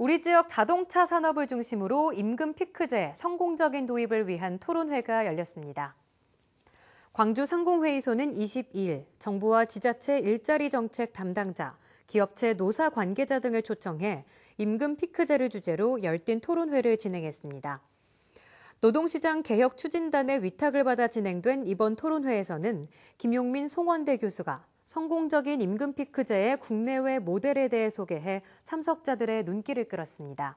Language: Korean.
우리 지역 자동차 산업을 중심으로 임금 피크제 성공적인 도입을 위한 토론회가 열렸습니다. 광주 상공회의소는 22일 정부와 지자체 일자리 정책 담당자, 기업체 노사 관계자 등을 초청해 임금 피크제를 주제로 열띤 토론회를 진행했습니다. 노동시장 개혁 추진단의 위탁을 받아 진행된 이번 토론회에서는 김용민 송원대 교수가 성공적인 임금 피크제의 국내외 모델에 대해 소개해 참석자들의 눈길을 끌었습니다.